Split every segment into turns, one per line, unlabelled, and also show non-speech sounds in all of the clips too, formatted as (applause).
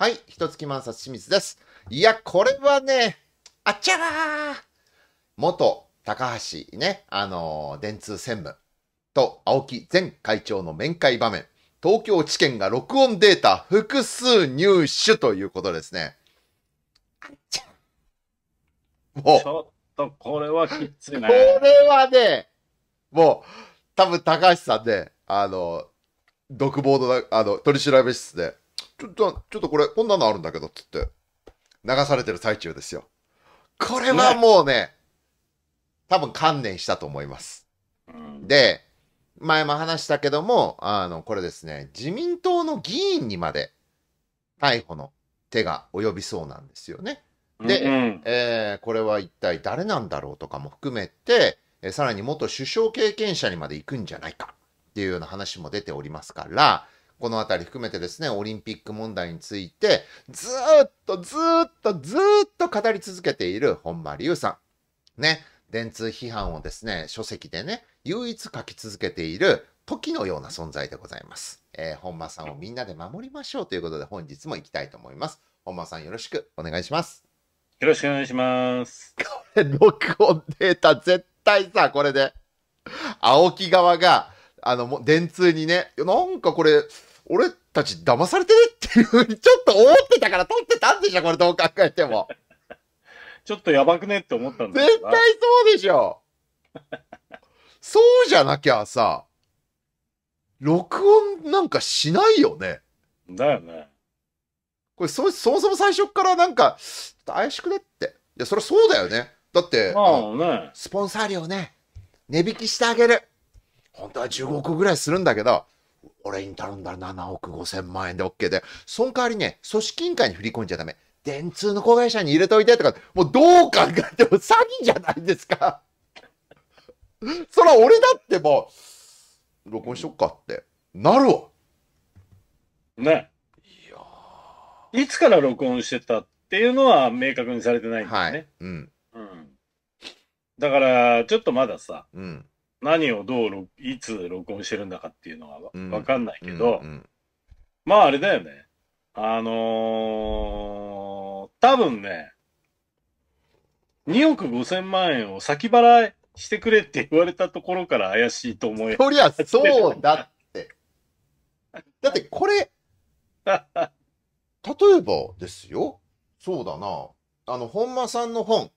はい、ひとつき満清水です。いや、これはね、あっちゃらー元高橋ね、あの電通専務と青木前会長の面会場面、東京地検が録音データ複数入手ということですね。あっちゃもう。ち
ょっとこれはきついね。これはね、
もう、多分高橋さんで、ね、あの、独房の、あの、取り調べ室で、ちょっと、ちょっとこれ、こんなのあるんだけど、つって、流されてる最中ですよ。これはもうね、多分観念したと思います。で、前も話したけども、あの、これですね、自民党の議員にまで逮捕の手が及びそうなんですよね。
で、うんうん、
えー、これは一体誰なんだろうとかも含めて、えさらに元首相経験者にまで行くんじゃないかっていうような話も出ておりますから、この辺り含めてですね、オリンピック問題について、ずっとずっとずっと語り続けている本間隆さん。ね、電通批判をですね、書籍でね、唯一書き続けている時のような存在でございます。えー、本間さんをみんなで守りましょうということで、本日も行きたいと思います。本間さんよろしくお願いします。よろしくお願いします。これ、録音データ絶対さ、これで、青木側が、あの、電通にね、なんかこれ、俺たち騙されてねっていうふうにちょっと思ってたから撮ってたんでしょ、これどう考えても。(laughs) ちょっとやばくねって思ったんだ絶対そうでしょ。そうじゃなきゃさ、録音なんかしないよね。だよね。これそ、そもそも最初からなんか、ちょっと怪しくねって。いや、そりゃそうだよね。だって、まあね、スポンサー料ね、値引きしてあげる。本当は15億ぐらいするんだけど、俺に頼んだら7億5千万円で OK で、その代わりね、組織委員会に振り込んじゃダメ。電通の子会社に入れといてとか、もうどう考えても詐欺じゃないですか。そら俺だっても
う、録音しとっかって、なるわ。ね。いやいつから録音してたっていうのは明確にされてないんだよね。はい、う
ん。うん。
だから、ちょっとまださ、うん、何をどう、いつ録音してるんだかっていうのはわかんないけど、うんうんうん、まああれだよね。あのー、多分ね、2億5千万円を先払いしてくれって言われたところから怪しいと思いとりあえずそうだって。
(laughs) だってこれ、例えばですよ。そうだな。あの、本間さんの本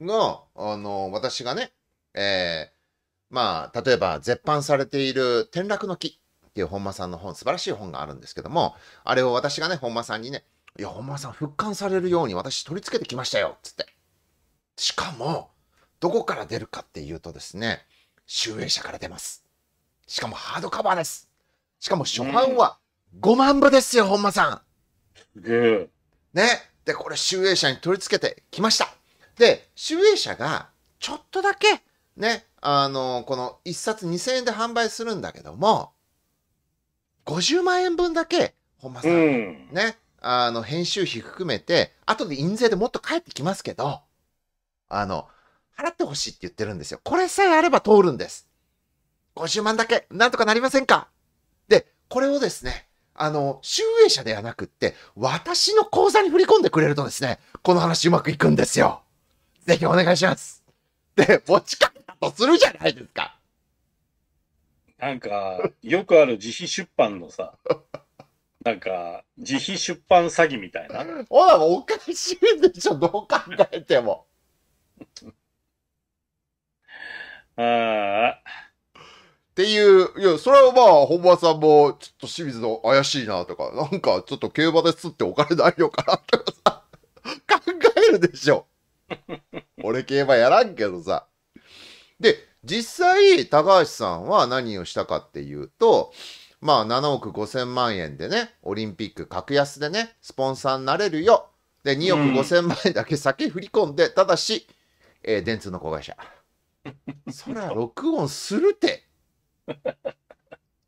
が、あの、私がね、えー、まあ、例えば絶版されている転落の木っていう本間さんの本、素晴らしい本があるんですけども、あれを私がね、本間さんにね、いや、本間さん復刊されるように私取り付けてきましたよ、つって。しかも、どこから出るかっていうとですね、集英社から出ます。しかもハードカバーです。しかも初版は5万部ですよ、本間さん。ねで、これ集英社に取り付けてきました。で、集英社がちょっとだけね、あの、この1冊2000円で販売するんだけども、50万円分だけ、本間さん、うん、ね、あの、編集費含めて、後で印税でもっと返ってきますけど、あの、払ってほしいって言ってるんですよ。これさえあれば通るんです。50万だけ、なんとかなりませんかで、これをですね、あの、集英社ではなくって、私の口座に振り込んでくれるとですね、この話うまくいくんですよ。ぜひお願いします。
で、持ちかとするじゃないですか。なんか、よくある自費出版のさ、なんか、自費出版詐欺みたいな。ほら、おかしいでしょ、どう考えても。
あ
あ。ってい
う、いや、それはまあ、本間さんも、ちょっと清水の怪しいなとか、なんか、ちょっと競馬ですってお金ないのかなとかさ、考えるでしょ。俺競馬やらんけどさ。で、実際、高橋さんは何をしたかっていうと、まあ、7億5千万円でね、オリンピック格安でね、スポンサーになれるよ。で、2億5千万円だけ先振り込んで、ただし、えー、電通の子会社。(laughs) そりゃ、録音するて。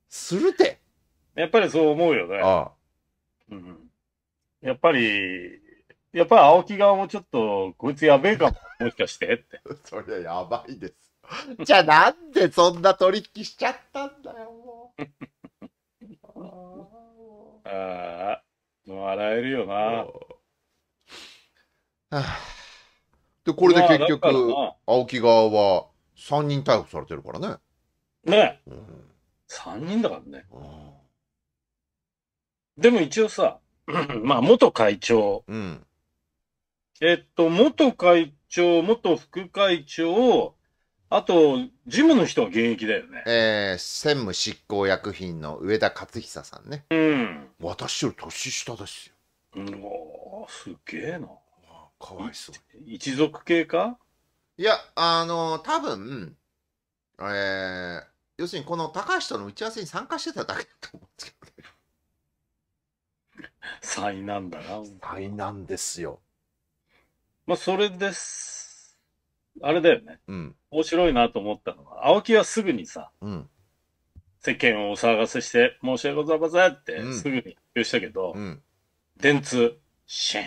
するて。やっぱりそう思うよね。ああうん、やっぱり、やっぱり青木側もちょっと、こいつやべえかも、もしかしてって。(laughs) それやばいです。(laughs) じゃあなんでそんな取引しちゃったんだよ、もう。(laughs) ああ、もうえるよな。あ、(sighs) で、これで結局、
青木側は3人逮捕されてるからね。
ねえ。うん、3人だからね。でも一応さ、(clears throat) まあ元会長。うん、えっと、元会長、元副会長、あと、事務の人は現役だよね。えー、専
務執行役員の上田勝久さんね。
うん。私より年
下ですよ。
うわーすげえな。かわいそう一族系か
いや、あの、多分、えー、要するにこの高橋との打ち合わせに参加してただけだと思うんですけどね。災
難だな。災難ですよ。まあ、それです。あれだよね。うん。面白いなと思ったのは、青木はすぐにさ、うん。世間をお騒がせして、申し訳ございませんって、すぐに発表したけど、うん。電通、シェーン。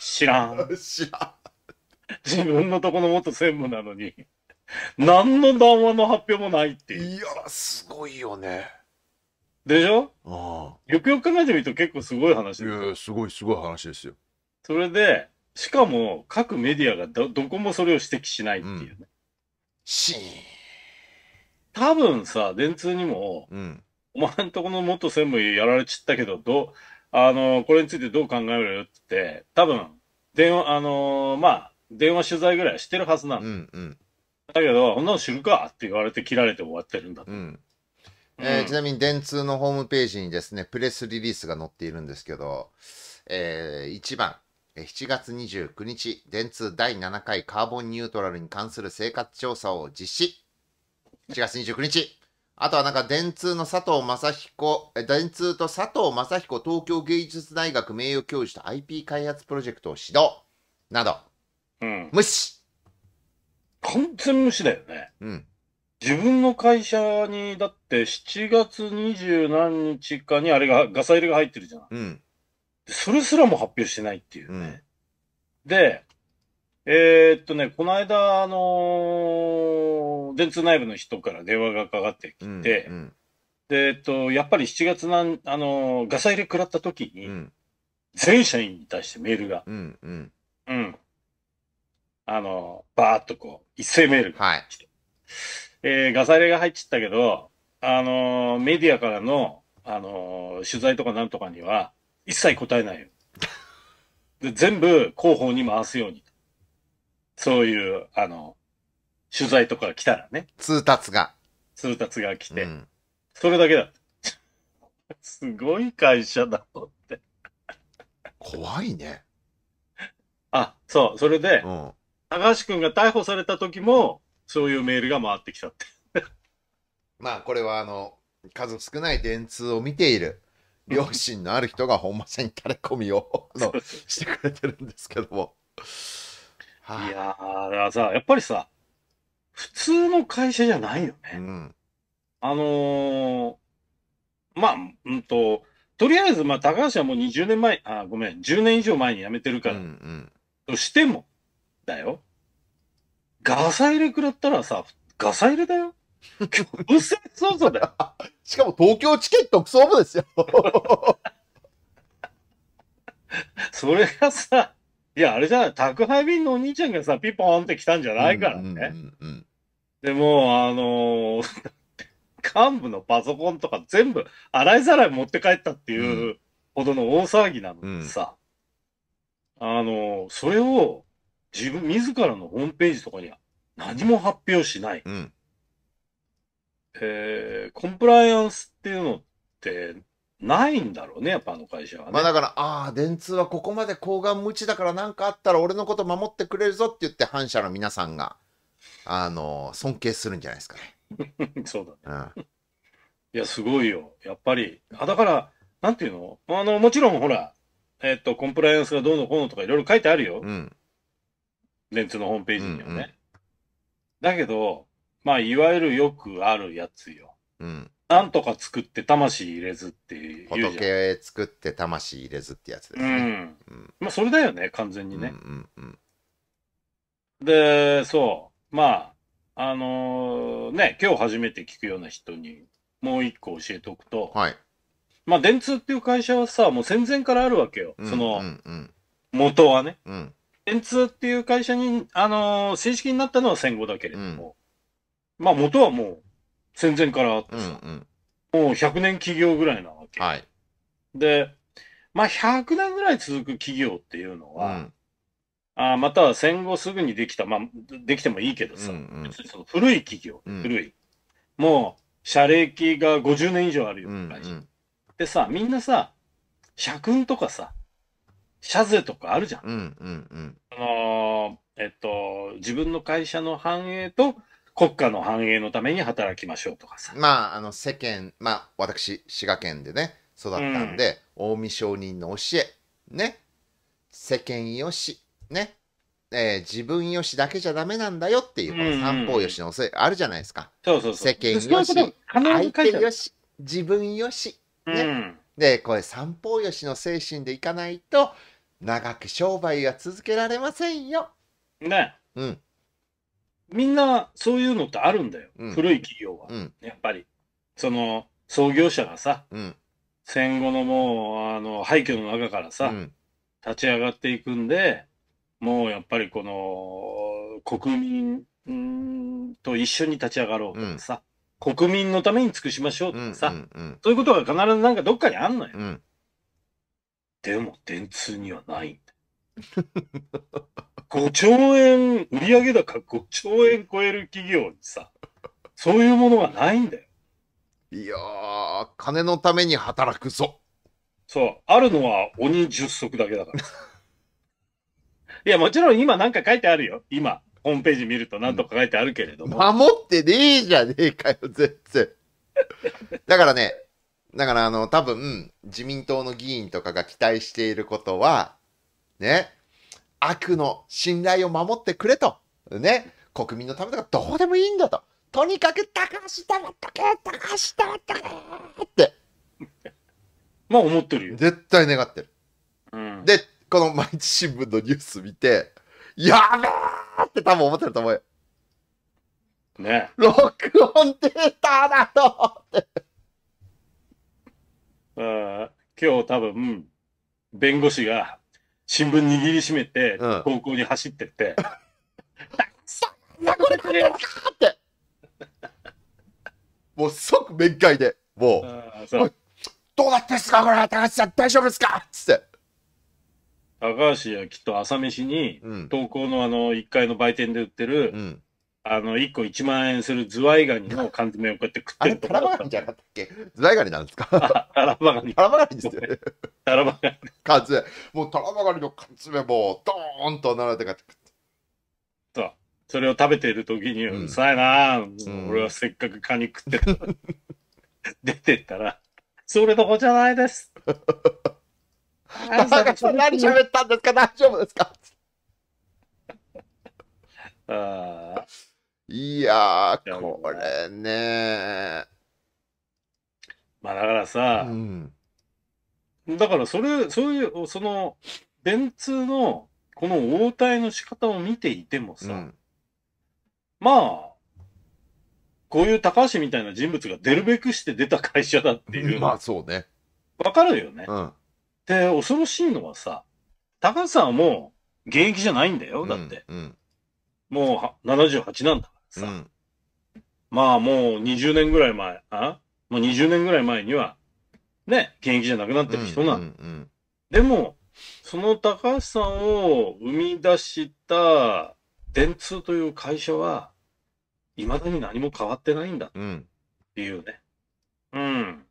知らん。(laughs) 知らん。自分のとこの元専務なのに、何の談話の発表もないっていう。いや、すごいよね。でしょああ。よくよく考えてみると結構すごい話ですよ。いや、すごいすごい話ですよ。それで、しかも、各メディアがど、どこもそれを指摘しないっていうね。うん、シー多分さ、電通にも、うん、お前んとこの元専務やられちったけど、どう、あの、これについてどう考えるよって、多分、電話、あのー、まあ、電話取材ぐらいしてるはずなうんうん、だけど、こんなの知るかって言われて切られて終わってるんだと。うんえー、うん、ちな
みに電通のホームページにですね、プレスリリースが載っているんですけど、えー、1番、7月29日、電通第7回カーボンニュートラルに関する生活調査を実施。7月29日。あとはなんか電通の佐藤正彦、電通と佐藤正彦東京芸術大学名誉教授と IP 開発プロジェクトを指導。など。うん。無視
完全無視だよね。うん。自分の会社に、だって7月二十何日かにあれが、ガサ入れが入ってるじゃん。うん。それすらも発表してないっていうね。うん、で、えー、っとね、この間、あのー、電通内部の人から電話がかかってきて、うんうん、で、えっと、やっぱり7月なん、あのー、ガサ入れ食らった時に、全社員に対してメールが、うん、うん、うん。あのー、ーっとこう、一斉メールが来て、はい、えー、ガサ入れが入っちゃったけど、あのメディアからの、あの取材とかなんとかには、一切答えないよ。で全部広報に回すように。そういう、あの、取材とか来たらね。通達が。通達が来て。うん、それだけだ。(laughs) すごい会社だとって。怖いね。あ、そう、それで、うん、高橋くんが逮捕された時も、そういうメールが回ってきたって。(laughs) まあ、こ
れはあの、数少ない電通を見ている両親のある人が本間さんに
タレコミを (laughs) のしてくれてるんですけども。いやー、だからさ、やっぱりさ、普通の会社じゃないよね。うん、あのー、まあ、うんと、とりあえず、まあ、高橋はもう20年前、あ、ごめん、10年以上前に辞めてるから、うんうん、としても、だよ。ガサ入れ食らったらさ、ガサ入れだよ。だよ。(laughs) しかも東京チケットクソ部ですよ。(laughs) それがさ、いや、あれじゃない、宅配便のお兄ちゃんがさ、ピポーンって来たんじゃないからね。うんうんうんでも、あのー、(laughs) 幹部のパソコンとか全部洗いざらい持って帰ったっていうほどの大騒ぎなのにさ、うん、あのー、それを自分、自らのホームページとかには何も発表しない。うんえー、コンプライアンスっていうのってないんだろうね、やっぱあの会社はね。まあだから、
ああ、電通はここまで抗がん無知だから何かあったら俺のこと守ってくれるぞって言って反社の皆さんが、あのー、尊敬するんじゃないですか
ね。(laughs) そうだね。うん、いや、すごいよ。やっぱり。あ、だから、なんていうのあの、もちろんほら、えっ、ー、と、コンプライアンスがどうのこうのとかいろいろ書いてあるよ。うん。電通のホームページにはね。うんうん、だけど、まあ、いわゆるよくあるやつよ。うん。なんとか作って魂入れずっていう仏作って魂入れずってやつですうん。うん。まあ、それだよね、完全にね。うんうんで、そう。まあ、あのーね、今日初めて聞くような人に、もう一個教えておくと、はい。まあ、電通っていう会社はさ、もう戦前からあるわけよ。うんそのう、ん元はね。うん。電通っていう会社に、あのー正式になったのは戦後だけれども、まあ元はもう戦前からあってうんうさ、ん。もう100年企業ぐらいなわけ。はい。で、まあ100年ぐらい続く企業っていうのうは、ん。あまたは戦後すぐにできた、まあできてもいいけどうんうさ、ん。その古い企業、うん古い。もう、社歴が50年以上あるような会社。でさ、みんなさ、社訓とかさ、社税とかあるじゃん。うんうんうん。あのーえっと、自分の会社の繁栄と国家の繁栄のために働きましょうとかさ。ま
あ、あの、世間、まあ、私、滋賀県でね、育ったんで、うん、近江商人の教え、ね、世間よし、ね、えー、自分よしだけじゃダメなんだよっていう、この三方よしの教え、あるじゃないですか。そうそうそう世間よし、
相手よ
し、自分よし、ね。うん、で、これ三方よしの精神でいかないと、長く商売が続けられませんよ。ね。うん。
みんなそういうのってあるんだよ。うん古い企業は。うんやっぱり。その、創業者がさ、うん戦後のもう、あの、廃墟の中からさ、うん立ち上がっていくんで、もうやっぱりこの、国民うんと一緒に立ち上がろうとかさ、国民のために尽くしましょうとかさ、うんうんそういうことが必ずなんかどっかにあんのよ。うんでも、電通にはない。5 (laughs) 兆円、売上高5兆円超える企業にさ、そういうものがないんだよ。いやー、金のために働くぞ。そう、あるのは鬼10足だけだから。(laughs) いや、もちろん今なんか書いてあるよ。今、ホームページ見ると何とか書いてあるけれども。守ってねえじゃねえかよ、全然。
(laughs) だからね、だからあの、多分、自民党の議員とかが期待していることは、ね、悪の信頼を守ってくれと、ね、国民のためとかどうでもいいんだと。とにかく高橋黙っとけ高橋黙っとけって。(laughs) まあ思ってるよ。絶対願ってる。うん、で、この毎日新聞のニュース見て、やべえって多
分思ってると思うよ。ね
録音データだとって。
あ今日多分、弁護士が新聞握りしめて、うん高校に走ってって、
さこれくれって。(laughs) もう即面会で、もう、うどうなってですかこれ、高橋さん大丈夫ですか
つって。高橋はきっと朝飯に、うん。東高のあの1階の売店で売ってるうん。あの、1個1万円するズワイガニの缶詰をこうやって食ってあれ、るとタラバガニじゃなかったっけズワイガニなんですかタラバガニ。タラバガニですよね。タラバガニ。
缶詰。もうタラバガニの缶詰もうドーンと並べて買って
それを食べてる時に、うるさいなぁ、ん俺はせっかくカニ食ってたのに (laughs) 出てったら、それどこじゃないです。タラバガニ何喋ったんですか大丈夫ですか
(laughs) ああ。いやー、これね
まあだからさ、うん、だからそれ、そういう、その、電通のこの応対の仕方を見ていてもさ、まあ、こういう高橋みたいな人物が出るべくして出た会社だっていう。まあそうね。わかるよね。うで、恐ろしいのはさ、高橋さんはもう現役じゃないんだよ、だって。うんうん、もう78なんだ。さ、うん、まあもう20年ぐらい前、あもう20年ぐらい前には、ね、現役じゃなくなってる人な、でも、その高橋さんを生み出した電通という会社は、いまだに何も変わってないんだっていうね。うん。うん、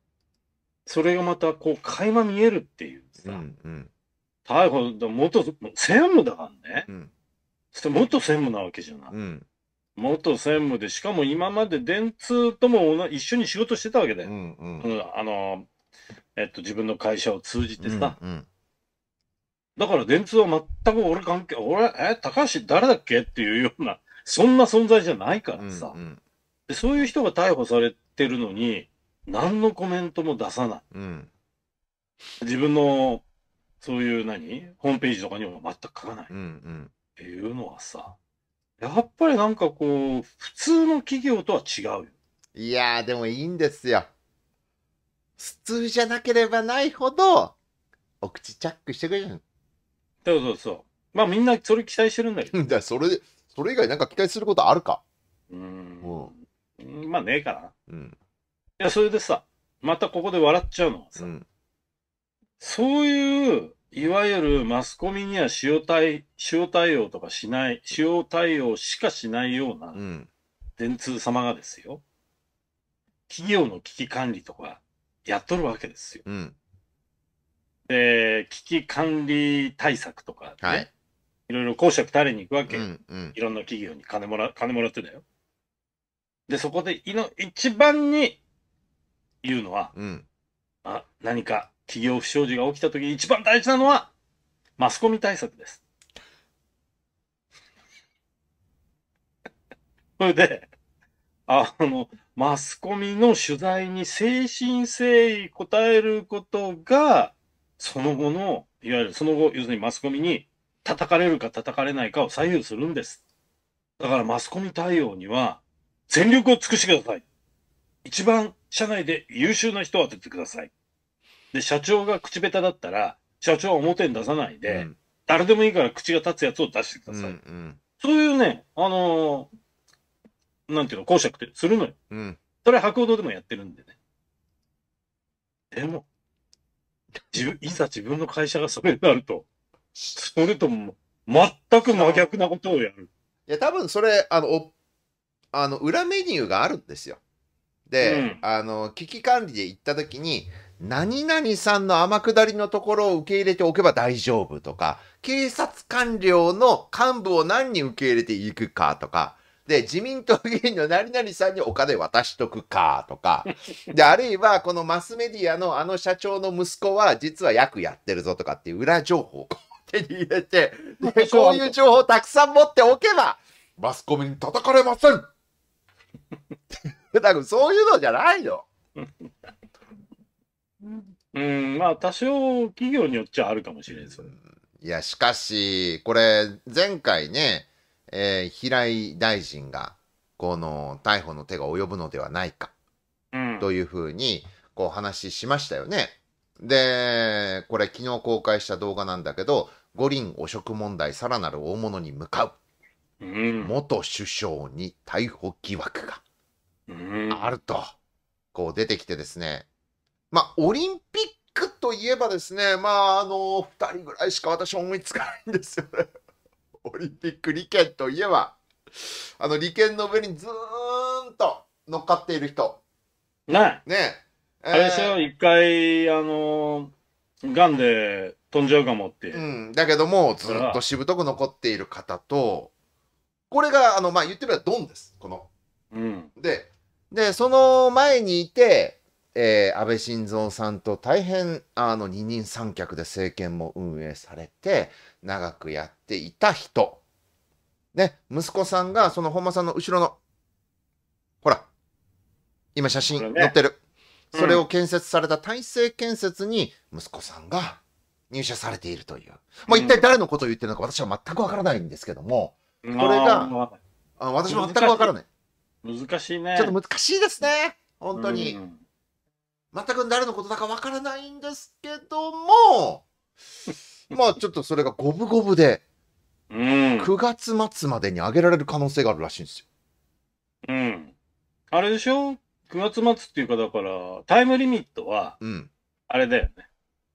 それがまた、こう、垣間見えるっていうさ。うんうん、逮捕、元、専務だからね。うん、そして元専務なわけじゃない。うん、元専務で、しかも今まで電通とも一緒に仕事してたわけだよ。うんうん、あの、えっと、自分の会社を通じてさ。うんうん、だから電通は全く俺関係、俺、え、高橋誰だっけっていうような、そんな存在じゃないからさ。うんうん、でそういう人が逮捕されてるのに、何のコメントも出さない。うん、自分の、そういう何ホームページとかにも全く書かない。うんうん、っていうのはさ、やっぱりなんかこう、普通の企業とは違うよ。いやー、でもいいんです
よ。普通じゃなければないほど、お口チャックしてくれるそうそうそう。まあみんなそれ期待してるんだけど。(laughs) それ、それ以外
なんか期待することあるかうん。うん。まあねえかな。うん。いや、それでさ、またここで笑っちゃうのはさ、うん、そういういわゆるマスコミには塩対塩対応とかしない、塩対応しかしないような電通様がですよ、企業の危機管理とかやっとるわけですよ。うん。で、危機管理対策とかね、はいい、ろいろ公爵垂れに行くわけうん。うんい。ろんな企業に金もら、金もらってだよ。で、そこでいの、一番に言うのは、うん。あ、何か企業不祥事が起きた時に一番大事なのは、マスコミ対策です。(laughs) それで、あの、マスコミの取材に誠心誠意答えることが、その後の、いわゆるその後、要するにマスコミに叩かれるか叩かれないかを左右するんです。だからマスコミ対応には全力を尽くしてください。一番社内で優秀な人を当ててください。で、社長が口下手だったら、社長は表に出さないで、うん、誰でもいいから口が立つやつを出してください。うんうん、そういうね、あのー、なんていうの、講釈ってするのよ。うん、それは博報堂でもやってるんでね。でも、自分、いざ自分の会社がそれになると、それとも、全く真逆なことをやる。いや、多
分それ、あの、あの裏メニューがあるんですよ。で、うん、あの危機管理で行った時に何々さんの天下りのところを受け入れておけば大丈夫とか、警察官僚の幹部を何人受け入れていくかとか、で、自民党議員の何々さんにお金渡しとくかとか、で、あるいはこのマスメディアのあの社長の息子は実は役やってるぞとかっていう裏情報を手に入れて、で、こういう情報をたくさん持っておけば、
マスコミに叩かれませんだからそういうのじゃないの。うん、まあ多少企業によっちゃあるかもしれないで
すよね。いや、しかし、これ、前回ね、えー、平井大臣が、この逮捕の手が及ぶのではないか、というふうに、こう話しましたよね。で、これ昨日公開した動画なんだけど、五輪汚職問題さらなる大物に向かう。
元
首相に逮捕疑惑があると、こう出てきてですね、まあ、オリンピックといえばですね、まあ、あの、2人ぐらいしか私思いつかないんですよね。(laughs) オリンピック利権といえば、あの、利権の上にずーんと乗っかっている人。ねねえ。あれです
よ、一、えー、回、あのー、癌で飛んじゃ
うかもって。うん、だけども、ずっとしぶとく残っている方と、これが、あの、まあ、言ってみればドンです、この。うん。で、で、その前にいて、えー、安倍晋三さんと大変あの二人三脚で政権も運営されて長くやっていた人。ね、息子さんがその本間さんの後ろの、ほら、今写真載ってる。それを建設された体制建設に息子さんが入社されているという。もう一体誰のことを言ってるのか私は全くわからないんですけども、これが、あ
私も全くわからない。難しいね。ちょっと難しいですね。本当に。うん
全く誰のことだかわからないんですけども、(laughs) まあちょっとそれが五分五分で、うん、9月末までに上げられる可能性があるらしいんですよ。
うん。あれでしょ ?9 月末っていうかだから、タイムリミットは、あれだよね。うん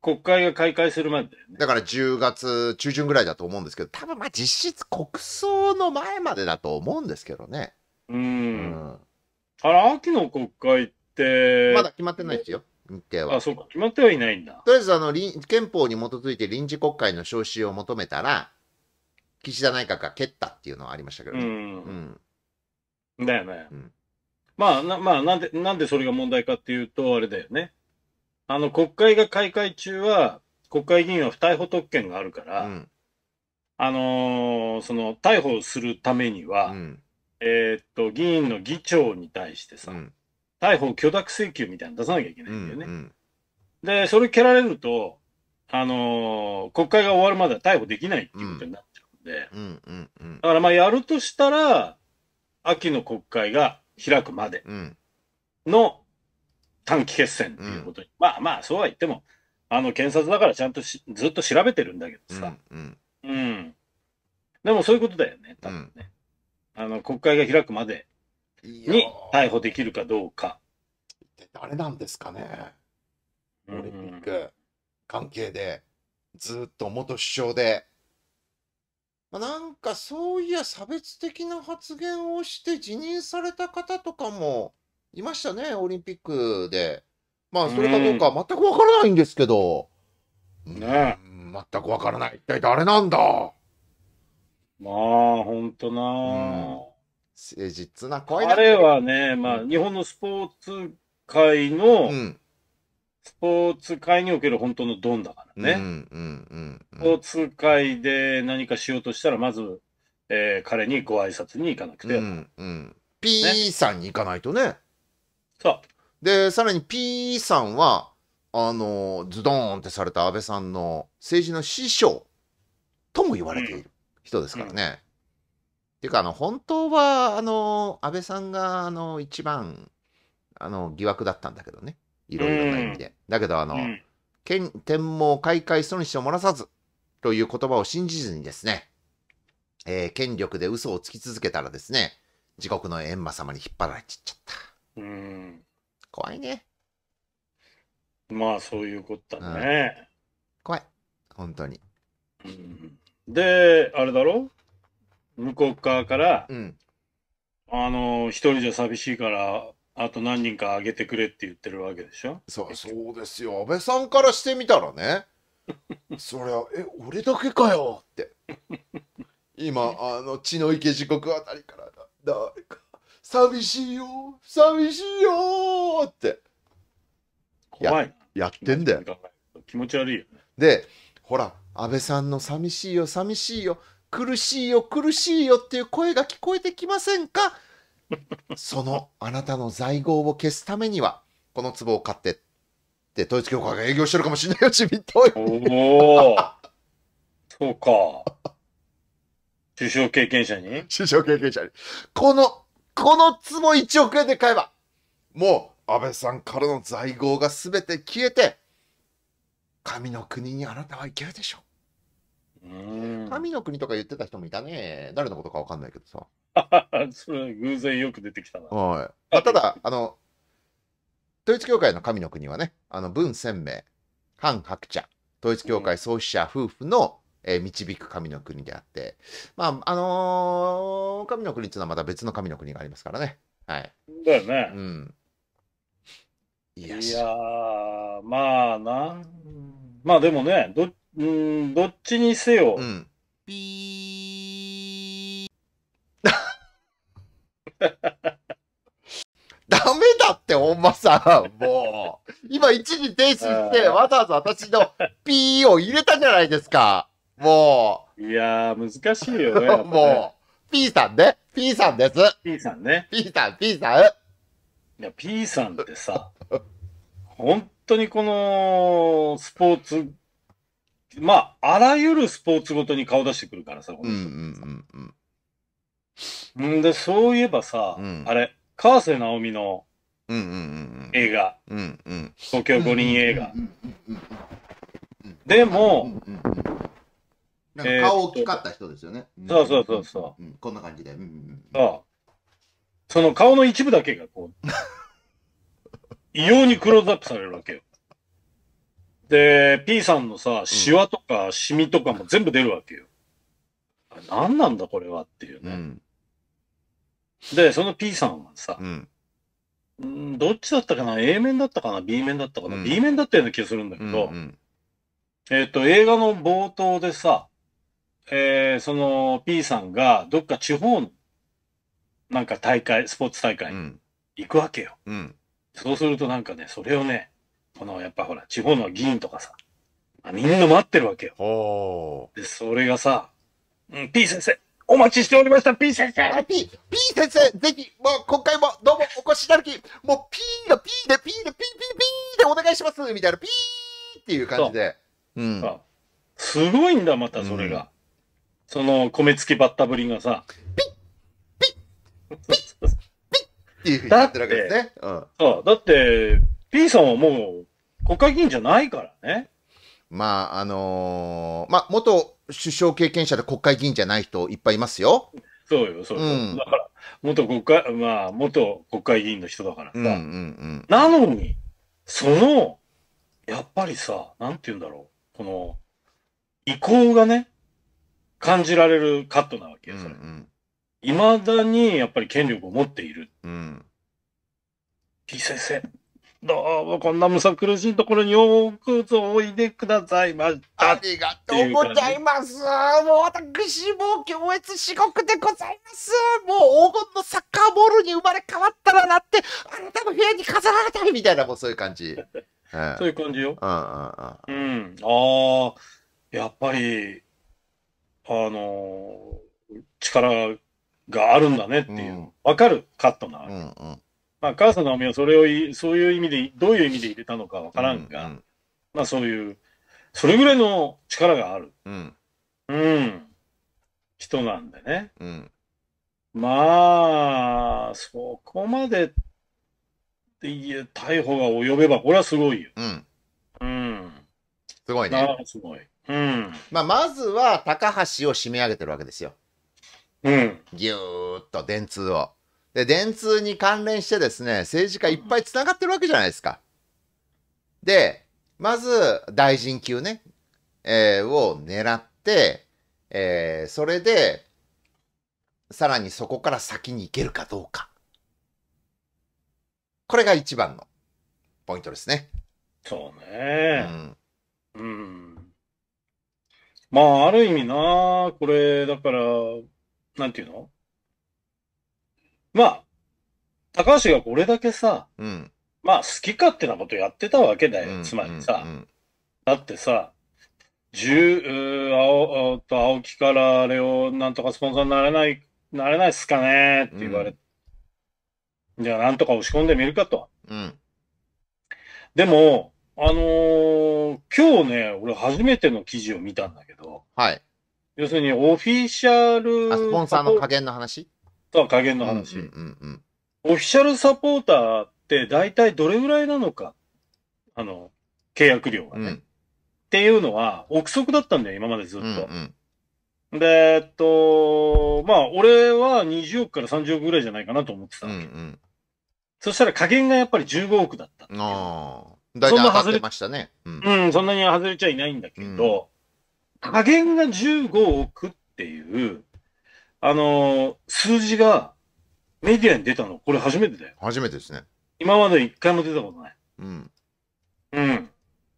国会が開会するまでだよね。だ
から10月中旬ぐらいだと思うんですけど、多分まあ実質国葬の前までだと思うんですけどね。うん。うん、あれ、秋の国会っ定。まだ決まってないですよ。日程は。あ、そうか。決まってはいないんだ。とりあえず、あの、憲法に基づいて臨時国会の召集を求めたら、岸田内閣が蹴ったっていうのはありましたけどね。う
ん。うん、だよね。うん、まあ、な、まあ、なんで、なんでそれが問題かっていうと、あれだよね。あの、国会が開会中は、国会議員は不逮捕特権があるから、うん、あのー、その、逮捕するためには、うん、えっと、議員の議長に対してさ、うん逮捕許諾請求みたいなの出さなきゃいけないんだよね。うんうん、で、それ蹴られると、あのー、国会が終わるまでは逮捕できないっていうことになっちゃうんで、だからまあやるとしたら、秋の国会が開くまでの短期決戦っていうことに、うん、まあまあ、そうは言っても、あの検察だからちゃんとしずっと調べてるんだけどさ、うん、うん、でもそういうことだよね、多分ね、あの国会が開くまでに逮捕できるかどうか。
誰なんですか
ね、オリンピック関係で、ず
っと元首相で。まあ、なんかそういや差別的な発言をして辞任された方とかもいましたね、オリンピックで。まあそれかどうか全くわからないんですけど。ね全くわからない。一体誰なんだ
まあ、ほんとな、うん誠実な声だ。あれはね、まあ、日本のスポーツ界の、うん、スポーツ界における本当のドンだからね。スポーツ界で何かしようとしたら、まず、えー、彼にご挨拶に行かなくて。うんうん、P さんに行かないとね。そう。で、さ
らに P さんは、あの、ズドンってされた安倍さんの政治の師匠とも言われている人ですからね。うんっていうか、あの、本当は、あの、安倍さんが、あの、一番、あの、疑惑だったんだけどね。
いろいろな意味で。
だけど、あの、うん、天網開会そのを漏らさず、という言葉を信じずにですね、えー、権力で嘘をつき続けたらですね、地獄の閻魔様に引っ張られちっちゃった。
うん。怖いね。まあ、そういうことだね。
うん、怖い。本当
に。うん、で、あれだろ向こう側から、うん。あの、一人じゃ寂しいから、あと何人かあげてくれって言ってるわけでしょそう、そうですよ。安倍さんからしてみたらね。(laughs) そり
ゃ、え、俺だけかよって。今、あの、血の池時刻あたりからだ、誰か、寂しいよ、寂しいよってや怖いやってんだよ。気持ち悪いよね。で、ほら、安倍さんの寂しいよ、寂しいよ、苦しいよ苦しいよっていう声が聞こえてきませんか (laughs) そのあなたの在庫を消すためにはこの壺を買ってって統一教会が営業してるかもしれないよ自民党とおおそうか首相経験者に首相経験者にこのこの壺1億円で買えばもう安倍さんからの在庫が全て消えて神の国にあなたはいけるでしょう神の国とか言ってた人もいたね。誰のことかわかんないけどさ。
そ (laughs) れ偶然よく出てきたな。
はい。まあ、ただ、あの、統一教会の神の国はね、あの、文鮮明、韓白茶、統一教会創始者夫婦の、うん、えー、導く神の国であって、まあ、あのー、神の国っていうのはまた別の神の国がありますからね。は
い。だよね。うん。いやまあな。まあでもね、どっうん、どっちにせよ。うん。ピー。(laughs)
ダメだって、ほんまさん、もう。今、一時停止して、わざわざ私のピーを入れたじゃないですか。もう。いやー、難しいよね。(laughs) もう。ピーさんね。ピ
ーさんです。ピーさんね。ピーさん、ピーさん。いや、ピーさんってさ、本当にこのスポーツまあ、あらゆるスポーツごとに顔出してくるからさ、この人。うんうんうん、ん、で、そういえばさ、うん、あれ、河瀬直美の映画、うんうん、東京五輪映画。でも、なん顔大きかった人ですよね。そうそうそうそう、
うん、こんな感じで、うんうん、
ああその顔の一部だけがこう、異様にクローズアップされるわけよ。で、P さんのさ、シワとかシミとかも全部出るわけよ。うん、何なんだこれはっていうね。うん、で、その P さんはさ、うん、どっちだったかな ?A 面だったかな ?B 面だったかな、うん、?B 面だったような気がするんだけど、うんうん、えっ、と、映画の冒頭でさ、えー、その P さんがどっか地方のなんか大会、スポーツ大会に行くわけよ。うん、そうするとなんかね、それをね、この、やっぱほら、地方の議員とかさ、みんな待ってるわけよ。で、それがさ、うん、P 先生、お待ちしておりました、P 先生 !P、
P 先生、ぜひ、もう今回もどうもお越しいただき、もう P の P で P で P、P、P でお願いしますみたいな、P っていう感じ
で。ううん。すごいんだ、またそれが。うん、その、米付きバッタぶりがさ、ピッピッピッピッっていうふうになってるわけですね。うん、そう。だって、P さんはもう国会議員じゃないからね。
まあ、あのー、まあ、元首相経験者で国会議員じゃない人いっぱいいますよ。そうよ、そうよ。うん、だか
ら、元国会、まあ、元国会議員の人だからさ。うんうんうん、なのに、その、やっぱりさ、なんて言うんだろう。この、意向がね、感じられるカットなわけよ、それ。い、う、ま、んうん、だに、やっぱり権力を持っている。うん。P 先生、どうもこんなむさ苦しいところによくぞおいでくださいましたありがとうござい
ます。もう私も行列至極でございます。もう黄金のサッカーボールに生まれ変わったらなって、あなたの部屋に飾られたいみたいな、もうそう
いう感じ。は (laughs) い、そういう感じよ。うんうんうん。ああ、やっぱり、あのー、力があるんだねっていう。わ、うん、かるカットな。うんうんまあ、川瀬直美はそれを、そういう意味で、どういう意味で入れたのかわからんが、うんうん、まあそういう、それぐらいの力がある。うん。うん。人なんでね。うん。まあ、そこまで、逮捕が及べば、これはすごいよ。うん。うん。すごいね。すごい。うん。
まあ、まずは、高橋を締め上げてるわけですよ。うん。ぎゅーっと電通を。で、電通に関連してですね、政治家いっぱい繋がってるわけじゃないですか。で、まず、大臣級ね、えー、を狙って、えー、それで、さらにそこから先に行けるかどうか。これが一番のポイントですね。
そうね。うん。うん、まあ、ある意味な、これ、だから、なんていうのまあ、高橋がこれだけさ、うん。まあ、好き勝手なことやってたわけだよ。つまりさ、うんうんだってさ、十、う青、青と青木からあれをなんとかスポンサーになれない、なれないっすかねって言われて、じゃあなんとか押し込んでみるかと。うん。でも、あのー今日ね、俺初めての記事を見たんだけど、はい。要するにオフィシャル、あ、スポンサーの加減の話とは加減の話、うんうんうんうん。オフィシャルサポーターって大体どれぐらいなのか、あの、契約料がね。うん、っていうのは、憶測だったんだよ、今までずっと。うん、うん、で、えっと、まあ、俺は20億から30億ぐらいじゃないかなと思ってたわけ。うんうん、そしたら加減がやっぱり15億だったああ。だいたい外れましたね、うん。うん、そんなに外れちゃいないんだけど、加減が15億っていう、あのー数字がメディアに出たの、これ初めてだよ。初めてですね。今まで一回も出たことない。うん。うん。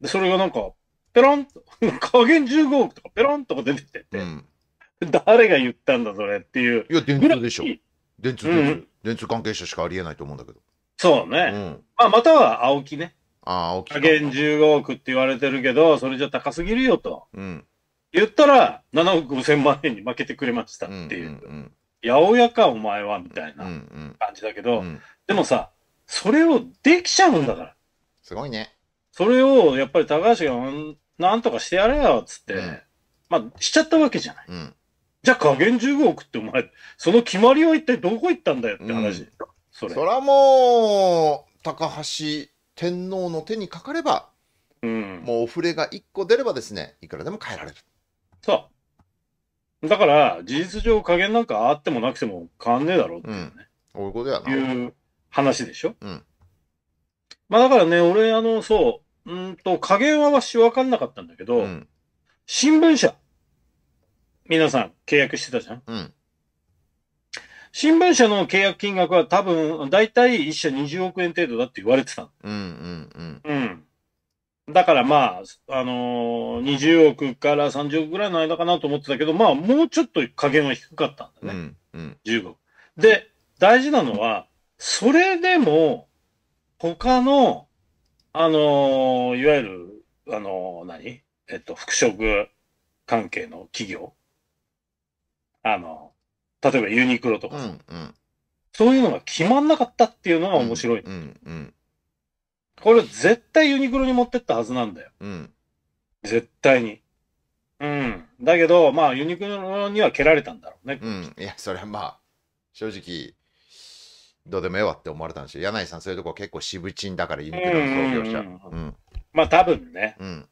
で、それがなんか、ペロンと、(laughs) 加減15億とかペロンとか出てってて、うん。誰が言ったんだそれっていう。いや、電通でしょ。電通、うう電ん通。電通関係者しかありえないと思うんだけど。そううね。ん。まあ、または青木ね。ああ、青木加減15億って言われてるけど、それじゃ高すぎるよと。うん。言ったら、7億5千万円に負けてくれましたっていう。八百屋か、お前は、みたいな感じだけど、でもさ、それをできちゃうんだから。すごいね。それを、やっぱり高橋が、なんとかしてやれよ、つって、まあ、しちゃったわけじゃない。じゃあ、加減15億ってお前、その決まりは一体どこ行ったんだよって話。そ
れ。そらもう、高橋天皇の手にかかれば、うん、もうお触れが1個出ればですね、いくらでも変えられる。
そう。だから、事実上加減なんかあってもなくても変わんねえだろうっていうね。うん、いうことやな。いう話でしょ。うん。まあだからね、俺、あの、そう、うんと、加減はわしわかんなかったんだけど、うん、新聞社、皆さん契約してたじゃん。うん。新聞社の契約金額は多分、だいたい1社20億円程度だって言われてた。うんうんうん。うん。だからまあ、あのー、20億から30億ぐらいの間かなと思ってたけど、まあ、もうちょっと加減は低かったんだね。うんうん、15億。で、大事なのは、それでも、他の、あのー、いわゆる、あのー、何えっと、服飾関係の企業。あのー、例えばユニクロとかさ、うんうん、そういうのが決まんなかったっていうのが面白い。うんうんうんこれ絶対ユニクロに持ってったはずなんだよ。うん。絶対に。うん。だけど、まあ、ユニクロには蹴られたんだろうね。うん。いや、それはまあ、正
直、どうでもええわって思われたんですよ。柳井さん、そういうとこ結構渋ちんだから、ユニクロの創業者。うんうん、うん。
まあ、多分ね。うん。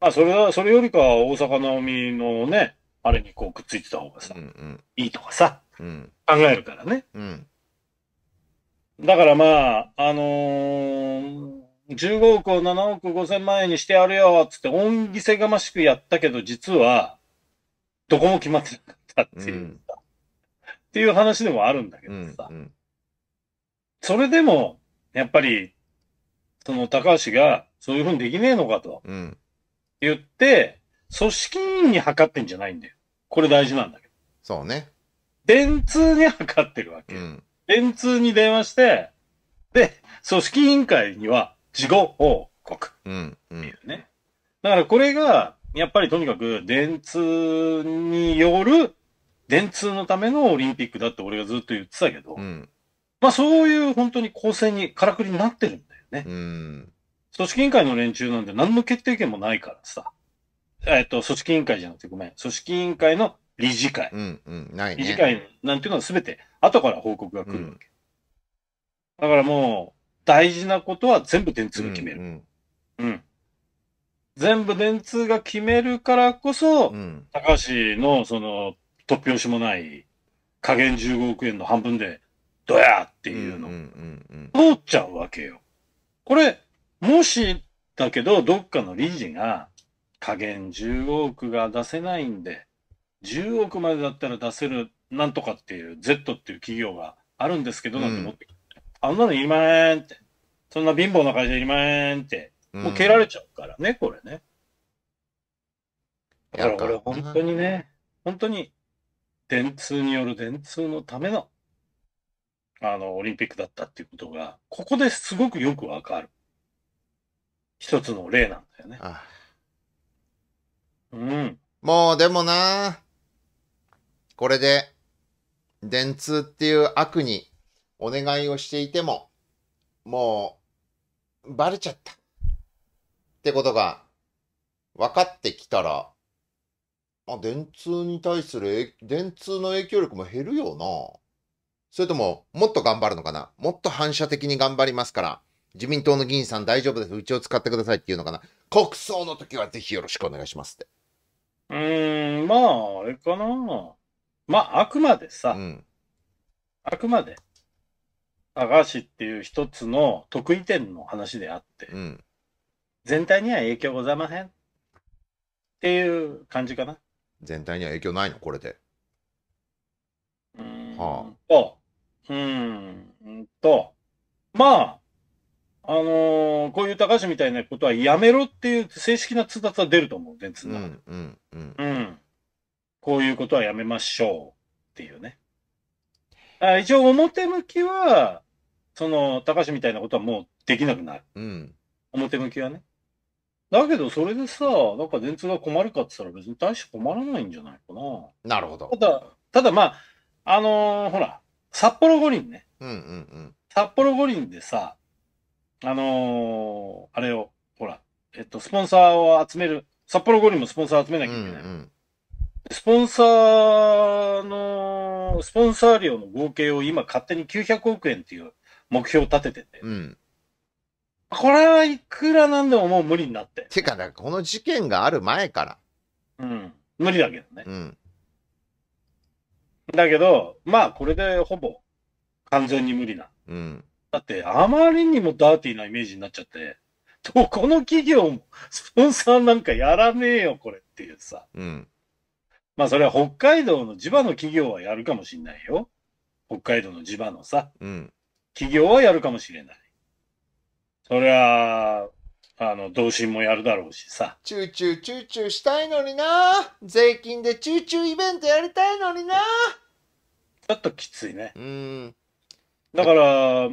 まあ、それは、それよりかは大阪の海のね、あれにこうくっついてた方がさ、うんうん、いいとかさ、うん、考えるからね。うん。だからまあ、あのー、15億を7億5千万円にしてやるよ、つって恩義せがましくやったけど、実は、どこも決まってなかったっていう、うん、っていう話でもあるんだけどさ。うんうん、それでも、やっぱり、その高橋が、そういうふうにできねえのかと、言って、組織委員に測ってんじゃないんだよ。これ大事なんだけど。そうね。電通に測ってるわけ。うん電通に電話して、で、組織委員会には事後報告っていうね。だからこれが、やっぱりとにかく電通による、電通のためのオリンピックだって俺がずっと言ってたけど、うん、まあそういう本当に構成にからくりになってるんだよね。うん、組織委員会の連中なんて何の決定権もないからさ。えっと、組織委員会じゃなくてごめん。組織委員会の理事会。うんうん、ないね。理事会なんていうのは全て後から報告が来るわけ。だからもう、大事なことは全部電通が決める。うん、うん。全部電通が決めるからこそ、うん、高橋のその、突拍子もない加減15億円の半分で、どやっていうの、通っちゃうわけよ。これ、もしだけど、どっかの理事が、加減15億が出せないんで、10億までだったら出せるなんとかっていう、Z っていう企業があるんですけど、なんて思ってうん、あんなのいりまーんって、そんな貧乏な会社いりまーんって、もう蹴られちゃうからね、これね。だから俺、本当にね、本当に、電通による電通のための、あの、オリンピックだったっていうことが、ここですごくよくわかる。一つの例なんだよね。ああう
ん。もうでもな、これで電通っていう悪にお願いをしていても、もう、バレちゃった。ってことが、分かってきたら、あ、電通に対する、電通の影響力も減るよな。それとも、もっと頑張るのかなもっと反射的に頑張りますから、自民党の議員さん大丈夫です。うちを使ってくださいっていうのかな。国葬の時はぜひよろしくお願いしますって。
うーん、まあ、あれかな。まあ、あくまでさ、うんあくまで、菓子っていう一つの得意点の話であって、うん、全体には影響ございませんっていう感じかな。
全体には影響ないの、これで。うん、は
あ、と、うん、と、まあ、あのー、こういう高橋みたいなことはやめろっていう正式な通達は出ると思う、全通な、うん、うん、うん。うんこういうことはやめましょうっていうね。あ一応表向きは、その、高橋みたいなことはもうできなくなる。うん。表向きはね。だけど、それでさ、なんか電通が困るかって言ったら別に大して困らないんじゃないかな。なるほど。ただ、ただまあ、あのー、ほら、札幌五輪ね。うんうんうん。札幌五輪でさ、あのー、あれを、ほら、えっと、スポンサーを集める、札幌五輪もスポンサー集めなきゃいけない。うんうんスポンサーの、スポンサー料の合計を今勝手に900億円っていう目標を立ててて。うん。これはいくらなんでももう無理になって。てか、かこの事件がある前から。うん。無理だけどね。うん。だけど、まあこれでほぼ完全に無理な。うん。だってあまりにもダーティーなイメージになっちゃって、どこの企業もスポンサーなんかやらねえよこれっていうさ。うん。まあそれは北海道の地場の企業はやるかもしれないよ。北海道の地場のさ、うん、企業はやるかもしれない。そりゃあ、あの、同心もやるだろうしさ。
チューチューチューチューしたいのにな税金でチューチューイベントやりたいのにな
ちょっときついね。うん。だから、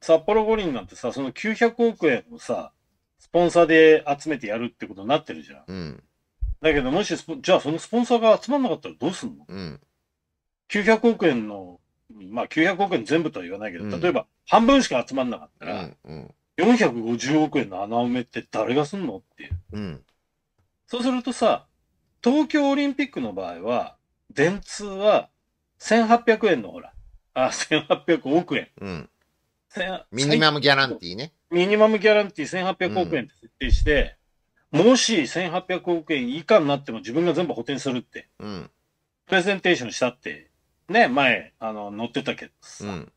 札幌五輪なんてさ、その900億円をさ、スポンサーで集めてやるってことになってるじゃん。うん。だけど、もしスポ、じゃあそのスポンサーが集まんなかったらどうすんのうん。?900 億円の、まあ900億円全部とは言わないけうど、ん例えば半分しか集まんなかったうら、ん。うん。450億円の穴埋めって誰がすんのっていう。うん。そうするとさ、東京オリンピックの場合は、電通は1800円のほら、あ、1800億円。うん。ミニマムギャランティーね。ミニマムギャランティー1800億円って設定して、もし1800億円以下になっても自分が全部補填するって、うん、プレゼンテーションしたって、ね、前、あの、載ってたけどさ、うん、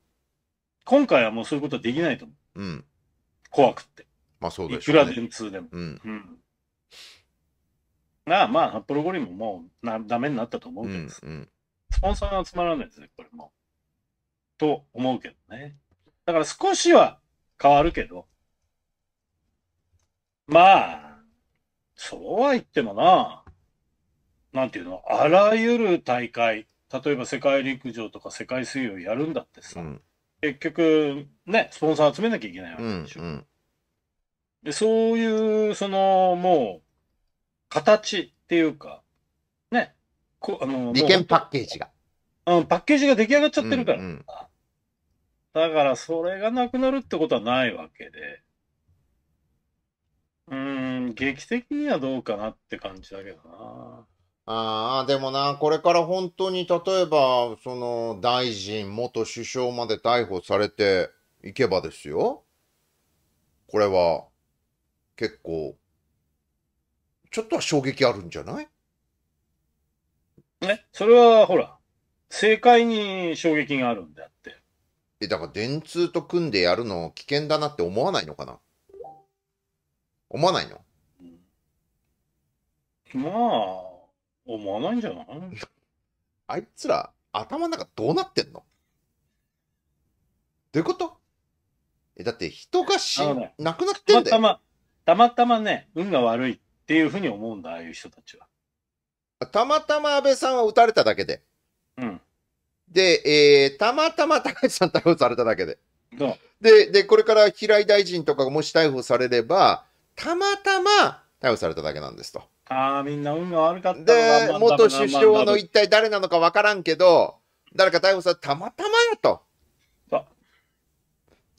今回はもうそういうことはできないと思う。うん、怖くって。まあそうで、すね、いくら電通でも。うん。うん、なあ、まあ、ハッポロゴリももうなダメになったと思うけどさ、うんうん、スポンサーが集まらないですね、これも。と思うけどね。だから少しは変わるけど、まあ、そうは言ってもな、なんていうの、あらゆる大会、例えば世界陸上とか世界水泳やるんだってさ、うん、結局、ね、スポンサー集めなきゃいけないわ
けでしょ。うんうん、
で、そういう、その、もう、形っていうか、ね、こあの利権パッケージが。うん、パッケージが出来上がっちゃってるから、うんうん、だから、それがなくなるってことはないわけで。うーん、劇的にはどうかなって感じだけどな。
ああ、でもな、これから本当に例えば、その大臣、元首相まで逮捕されていけばですよ。これは、結構、ちょっとは衝撃あるんじゃないえ、それはほら、政界に衝撃があるんであって。え、だから電通と組んでやるの危険だなって思わないのかな思わないの
まあ、
思わないんじゃない (laughs) あいつら、頭の中どうなってんの
どういうことえ、だって人が死ん、亡くなってんだよ。たまたま、たまたまね、運が悪いっていうふうに思うんだ、ああいう人たちは。
たまたま安倍さんは撃たれただけで。うん。で、えー、たまたま高橋さん逮捕されただけで。で、で、これから平井大臣とかがもし逮捕されれば、たまたま逮捕されただけなんですと。
ああ、みんな運が悪
かったで、元首相の一体誰なのかわからんけど、誰か逮捕されたまたまやと。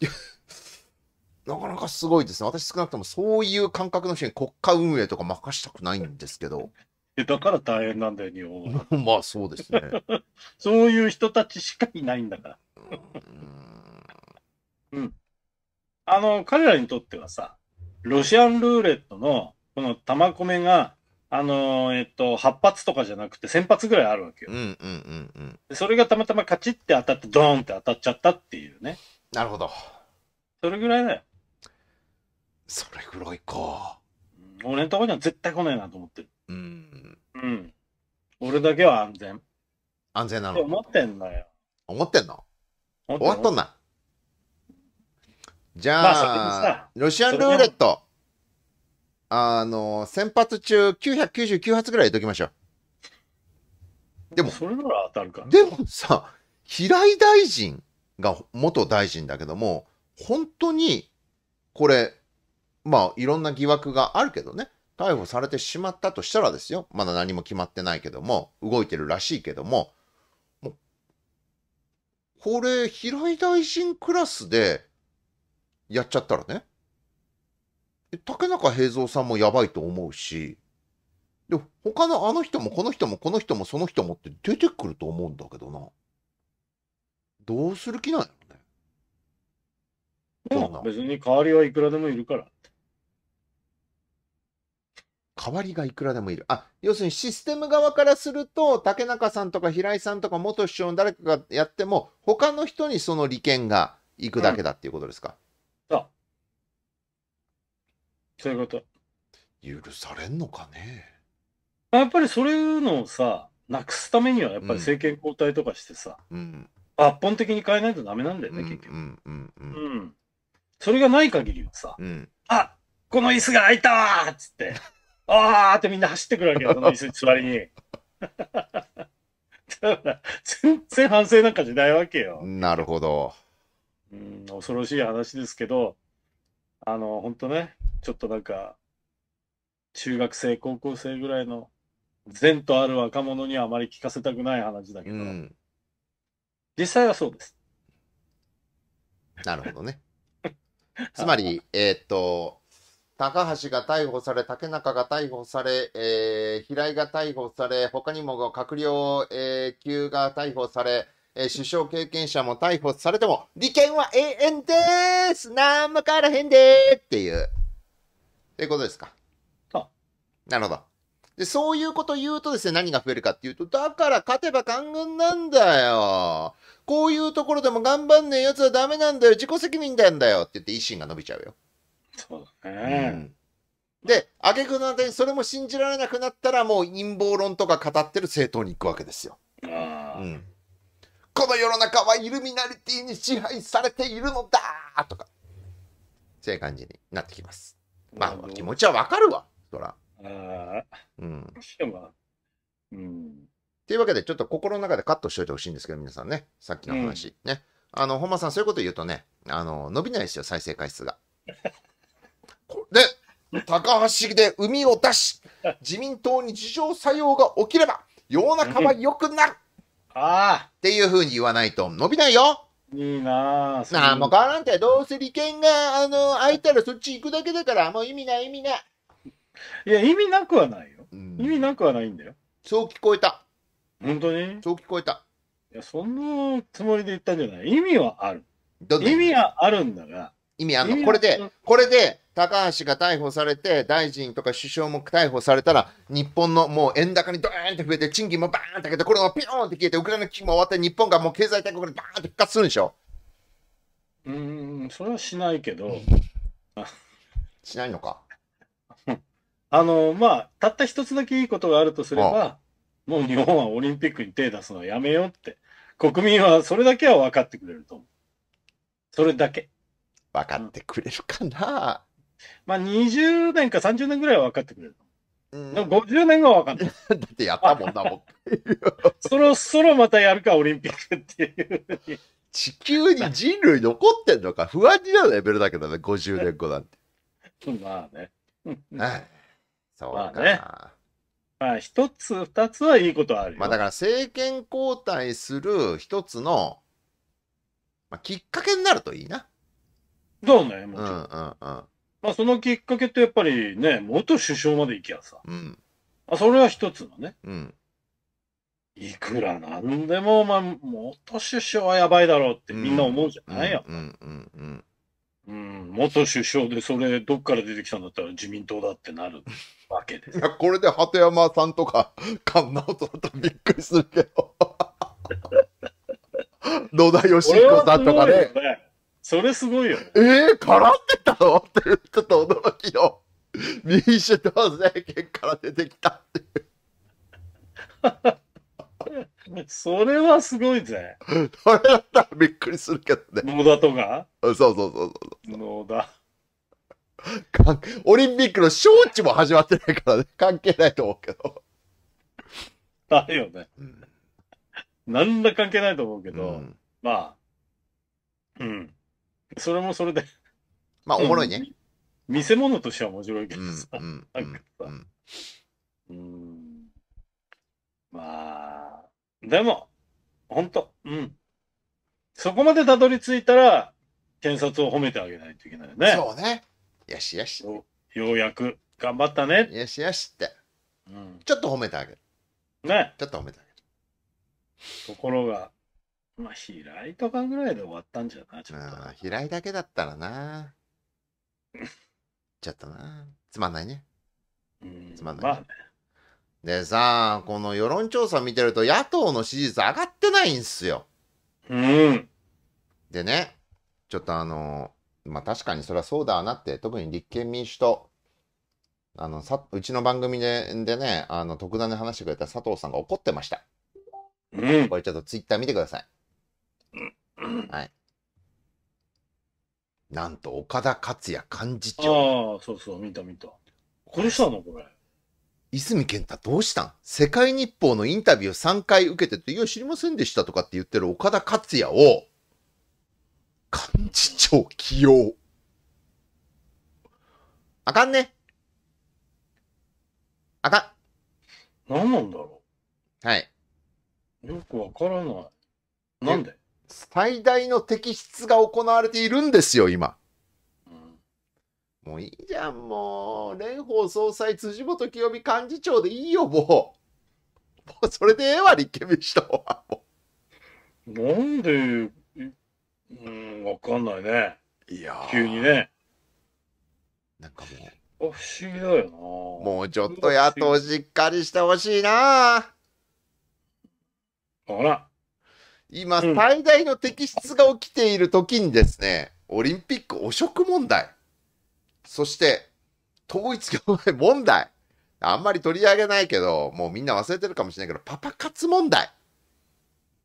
(laughs) なかなかすごいですね。私少なくともそういう感覚の人に国家運営とか任したくないんですけど。だ
から大変なんだよ、日本は。
(laughs) まあそうですね。
(laughs) そういう人たちしかいないんだから。うん。あの、彼らにとってはさ、ロシアンルーレットの、この玉込めが、あのー、えっと、8発とかじゃなくて1000発ぐらいあるわけよ。うんうんうんうん。それがたまたまカチッて当たって、ドーンって当たっちゃったっていうね。なるほど。それぐらいだよ。それぐらいか。俺のとこには絶対来ないなと思ってる。うん。うん。俺だけは安全。安全なっての思ってんのよ。思ってんの終わっとんな。
じゃあ、ロシアンルーレット。あの、先発中999発ぐらい入れときましょう。でも、それなら当たるかでもさ、平井大臣が元大臣だけども、本当に、これ、まあ、いろんな疑惑があるけどね、逮捕されてしまったとしたらですよ、まだ何も決まってないけども、動いてるらしいけども、もこれ、平井大臣クラスで、やっちゃったらね竹中平蔵さんもやばいと思うしで他のあの人もこの人もこの人もその人もって出てくると思うんだけどなどうする気なんや
ろね、うん、別に代わりはいくらでもいるから
代わりがいくらでもいる。あ、要するにシステム側からすると、竹中さんとか平井さんとか元首相の誰かがやっても、他の人にその利権が行くだけだっていうことですか、
そうそういうこと許されんのかねやっぱりそういうのをさなくすためにはやっぱり政権交代とかしてさ、うん、抜本的に変えないとダメなんだよね、うん、結局、うんうんうん、うん、それがない限りはさ、うん、あこの椅子が空いたわっつって (laughs) あーってみんな走ってくるわけよこの椅子に座りに (laughs) だから全然反省なんかじゃないわけよ
なるほど
うん、恐ろしい話ですけど、あの、本当ね、ちょっとなんか、中学生、高校生ぐらいの善とある若者にはあまり聞かせたくない話だけど、うん、実際はそうです。なるほどね。(laughs) つまり、えー、っ
と、高橋が逮捕され、竹中が逮捕され、えー、平井が逮捕され、他にも閣僚、えー、級が逮捕され、えー、首相経験者も逮捕されても、利権は永遠です何も変わらへんでーっていう。っていうことですか。そう。なるほど。で、そういうこと言うとですね、何が増えるかっていうと、だから勝てば官軍なんだよ。こういうところでも頑張んねえ奴はダメなんだよ。自己責任なんだよって言って維新が伸びちゃうよ。そうだね。うんで、あげくの果にそれも信じられなくなったら、もう陰謀論とか語ってる政党に行くわけですよ。うん、この世の中はイルミナリティに支配されているのだとか、そういう感じになってきます。まあ、気持ちはわかるわ、そら。ああ。うん。うん。というわけで、ちょっと心の中でカットしといてほしいんですけど、皆さんね、さっきの話。うん、ね。あの、本間さん、そういうこと言うとね、あの、伸びないですよ、再生回数が。で、高橋で海を出し、自民党に自浄作用が起きれば、世の中は良くなるああ。っていうふうに言わないと伸びない
よ。いいなぁ。なんも変
わらんて、どうせ利権が、あの、空いたらそっち行くだけだから、もう意味ない、意味ない。
いや、意味なくはないよ。うん、意味なくはないんだよ。そう聞こえた。本当にそう聞こえた。いや、そんなつもりで言っ
たんじゃない。意味はある。意味はあるんだが。意味あるのこれで、これで、高橋が逮捕されて、大臣とか首相も逮捕されたら、日本のもう円高にドーンって増えて、賃金もバーンって上げて、これもピヨーンって消えて、ウクライナ危機も終わって、日本がもう経済大国にバーンっ
て復活するんでしょうん、それはしないけど。しないのか。(laughs) あの、まあ、たった一つだけいいことがあるとすれば、もう日本はオリンピックに手出すのはやめようって。国民はそれだけは分かってくれると思う。それだけ。分かってくれるかな、まあ、20年か30年ぐらいは分かってくれる。でも50年は分かんない。(laughs) だってやったもんなもん。(laughs) そろそろまたやるか、オリンピックっていう。
地球に人類残ってんのか、不安になるレベルだけどね、50年後なんて。
(laughs) まあね。
はい。そうか。まあね
まあ、一つ、二つはいいことある
まあ、だから政権交代する一つの、
まあ、きっかけになるといいな。どうね、もちろん。うんうんうん。まあ、そのきっかけってやっぱりね、元首相まで行きゃさ、うん、あそれは一つのね、うん、いくらなんでも、まあ、元首相はやばいだろうってみんな思うじゃないや、うん、うん、うん。元首相でそれどっから出てきたんだったら自民党だってなるわけです (laughs) い。や、これで鳩山さんとか、
菅直人だったらびっくりするけど。
野田佳彦さんとかねそれすごいよ、ええー、絡んでたのって、ちょっ
と驚きの。民主党政権から出てきたって
いう。(laughs) それはすごいぜ。それだったらびっくりするけどね。野田とかそうそうそうそう。野田。
オリンピックの招致も始まってないからね、(laughs) 関係ないと思うけど。
だよね。何ら関係ないと思うけど、うん、まあ、うん。それもそれで。まあ、おもろいね。見せ物としては面白いけどさ。うん。まあ、でも、ほんと、うん。そこまでたどり着いたら、検察を褒めてあげないといけないよね。そうね。よしよし。ようやく頑張ったね。よしよしって。うん、ちょっと褒めてあげる。
ね。ちょっと褒めてあげる。ところが、
まあ、平井とかぐらいで終わ
ったんじゃな、ちょっと平井だけだったらな。ちょっとな。つまんないね。つまんない、ね、まあね。でさ、この世論調査見てると、野党の支持率上がってないんすよ。うん。でね、ちょっとあの、まあ確かにそれはそうだなって、特に立憲民主党、あの、さ、うちの番組で、でね、あの、特段で話してくれた佐藤さんが怒ってました。うん。これちょっとツイッター見てください。はい。なんと、岡田克也幹事
長。ああ、そうそう、見た見た。これしたのこれ。
泉健太どうしたん世界日報のインタビュー3回受けてて、いや、知りませんでしたとかって言ってる岡田克也を、幹事長起用。
あかんね。あかん。何なんだろうはい。よくわからない。なんで最
大の摘出が行われているんですよ、今。もういいじゃん、もう。蓮舫総裁、辻元清美幹事長でいいよ、もう。もうそれでええわ、
立憲民主党は。なんで、うん、わかんないね。いや急にね。
なんかもう。不思議だよな。もうちょっと野党しっかりしてほしいな。ほら。今、最大の摘出が起きている時にですね、オリンピック汚職問題、そして統一教会問題、あんまり取り上げないけど、もうみんな忘れてるかもしれないけど、パパ活問題、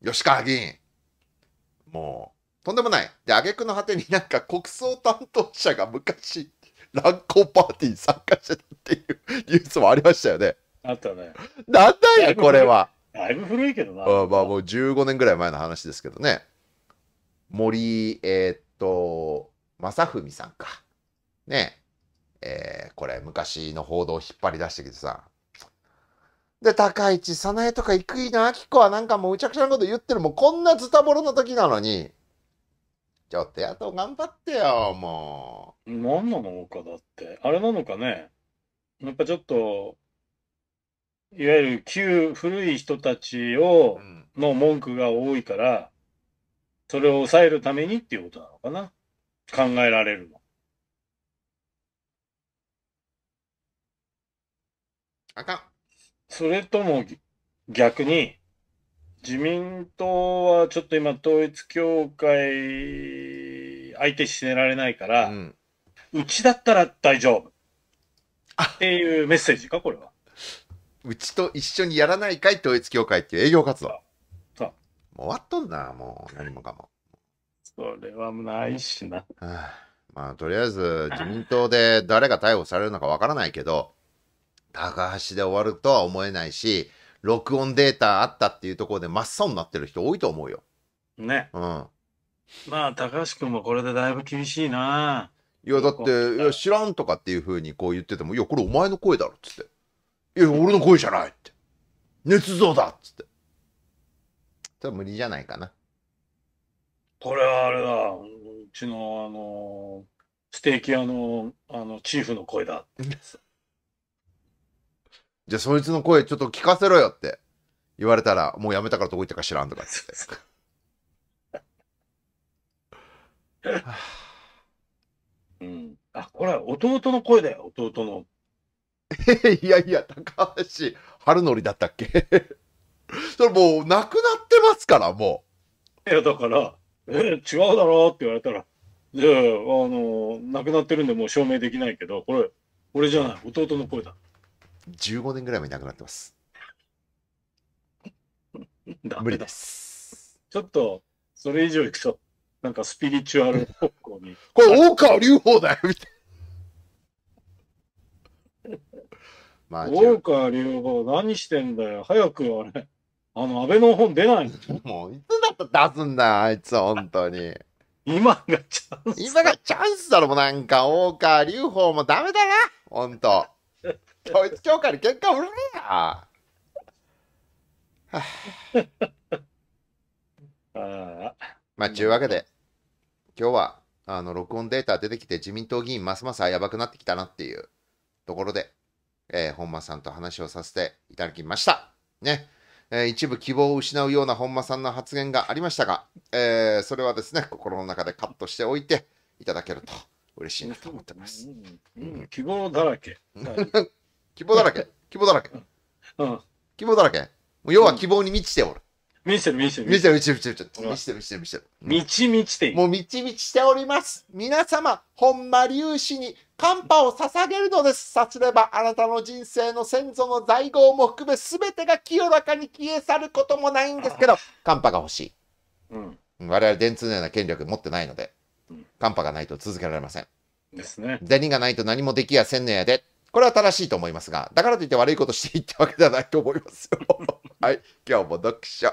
吉川議員、もう、とんでもない。で、挙句の果てになんか国葬担当者が昔、乱交パーティーに参加してたっていうニュースもありましたよね。
あったね。なんだよ、これは。だいぶ古いけど
な。あまあもう15年ぐらい前の話ですけどね。森、えー、っと、正文さんか。ねえー、これ昔の報道を引っ張り出してきてさ。で、高市、早苗とか生稲晃子はなんかもうむちゃくちゃなこと言ってる。もうこんなズタボロの時なのに。
ちょっと野党頑張ってよ、もう。何なのかだって。あれなのかね。やっぱちょっと、いわゆる旧、古い人たちを、の文句が多いから、それを抑えるためにっていうことなのかな考えられるの。あかん。それとも逆に、自民党はちょっと今統一教会相手してられないから、ううちだったら大丈夫。っていうメッセージか、これは。うちと一緒にや
らないかい統一協会っていう営業活動。そう。もう終わっとんな、もう何もかも。
それはないしな。は
あ、まあ、とりあえず自民党で誰が逮捕されるのかわからないけど、高橋で終わるとは思えないし、録音データあったっていうところで真っ青になってる人多いと思うよ。ね。うん。
まあ、高橋君もこれでだいぶ厳しいな。いや、だって、いや、知らんと
かっていうふうにこう言ってても、いや、これお前の声だろっつって。いや、俺の声じゃないって。捏造だっつって。それは無理じゃないかな。
これはあれだ、うちの、あのステーキ屋の、あの、チーフの声だ。
(laughs) じゃあ、そいつの声ちょっと聞かせろよって言われたら、もうやめたからどこ行ったか知らんとかっっ
て。(laughs) うん。あ、これは弟
の声だよ、弟の。(laughs) いやいや、高橋春則だったっけ
(laughs) それもう、なくなってますから、もう。いや、だから、え、違うだろうって言われたら、じゃあ、あの、亡くなってるんで、もう証明できないけど、これ、俺じゃない、弟の声だ。
15年ぐらい前に亡くなってます。(laughs) 無理です。
ちょっと、それ以上いくと、なんかスピリチュアル方向に。これ、大川隆法だよ、みたいな。まあ、大川流法何してんだよ。早くあれ、あの、安倍の本出ないの (laughs)
もう、いつだったら出すんだよ、あいつ、本当に。今がチャンス。今がチャンスだろ、もうなんか、大川流法もダメだな、ほんと。統一教会に結果売れや。(laughs) あまあ、ちゅうわけで、今日は、あの、録音データ出てきて、自民党議員ますますやばくなってきたなっていうところで。えー、本間さんと話をさせていただきました。ね。えー、一部希望を失うような本間さんの発言がありましたが、えー、それはですね、心の中でカットしておいていただけると嬉しいなと思ってます。うん、希望だらけ。(laughs) 希望だらけ。希望だらけ。うん、希望だらけ。要は希望に満ちておる。見せてる見せてる見見せてる見せてる見せてる見せてる見せてる見せてるみちみちていもうみちみちしております。皆様、本間隆子に寒波を捧げるのです。さすれば、あなたの人生の先祖の在業も含め、すべてが清らかに消え去ることもないんですけど、寒波が欲しい。うん我々、電通のような権力持ってないのでうん、寒波がないと続けられません。ですね銭がないと何もできやせんのやで。これは正しいと思いますが、だからといって悪いことしていいってわけではないと思いますよ。(laughs) はい、今日も読書。